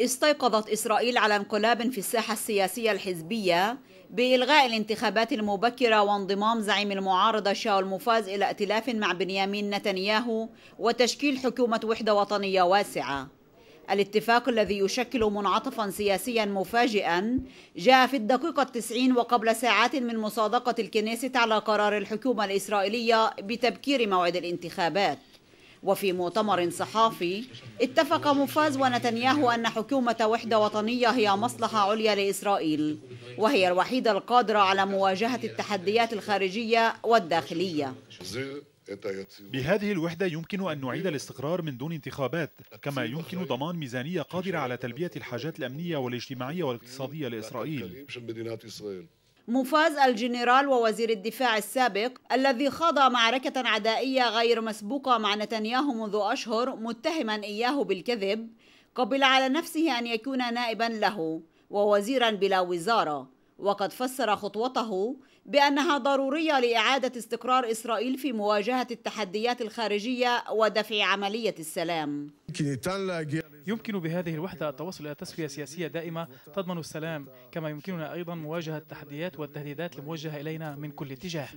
استيقظت إسرائيل على انقلاب في الساحة السياسية الحزبية بإلغاء الانتخابات المبكرة وانضمام زعيم المعارضة شاول مفاز إلى ائتلاف مع بنيامين نتنياهو وتشكيل حكومة وحدة وطنية واسعة الاتفاق الذي يشكل منعطفا سياسيا مفاجئا جاء في الدقيقة التسعين وقبل ساعات من مصادقة الكنيسة على قرار الحكومة الإسرائيلية بتبكير موعد الانتخابات وفي مؤتمر صحافي اتفق مفاز ونتنياهو أن حكومة وحدة وطنية هي مصلحة عليا لإسرائيل وهي الوحيدة القادرة على مواجهة التحديات الخارجية والداخلية بهذه الوحدة يمكن أن نعيد الاستقرار من دون انتخابات كما يمكن ضمان ميزانية قادرة على تلبية الحاجات الأمنية والاجتماعية والاقتصادية لإسرائيل مفاز الجنرال ووزير الدفاع السابق الذي خاض معركة عدائية غير مسبوقة مع نتنياهو منذ أشهر متهما إياه بالكذب قبل على نفسه أن يكون نائبا له ووزيرا بلا وزارة وقد فسر خطوته بأنها ضرورية لإعادة استقرار إسرائيل في مواجهة التحديات الخارجية ودفع عملية السلام يمكن بهذه الوحدة التوصل إلى تسوية سياسية دائمة تضمن السلام كما يمكننا أيضا مواجهة التحديات والتهديدات الموجهة إلينا من كل اتجاه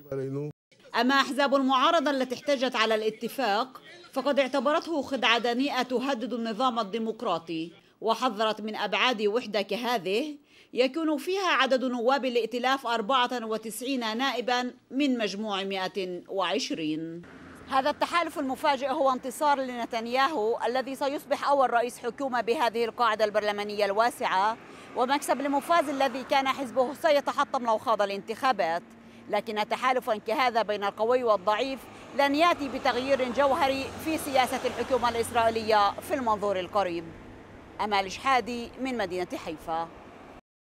أما أحزاب المعارضة التي احتجت على الاتفاق فقد اعتبرته خدعة دنيئة تهدد النظام الديمقراطي وحذرت من أبعاد وحدة كهذه يكون فيها عدد نواب الائتلاف 94 نائبا من مجموع 120 هذا التحالف المفاجئ هو انتصار لنتنياهو الذي سيصبح أول رئيس حكومة بهذه القاعدة البرلمانية الواسعة ومكسب لمفاز الذي كان حزبه سيتحطم لو خاض الانتخابات لكن تحالفا كهذا بين القوي والضعيف لن ياتي بتغيير جوهري في سياسة الحكومة الإسرائيلية في المنظور القريب أمال شحادي من مدينة حيفا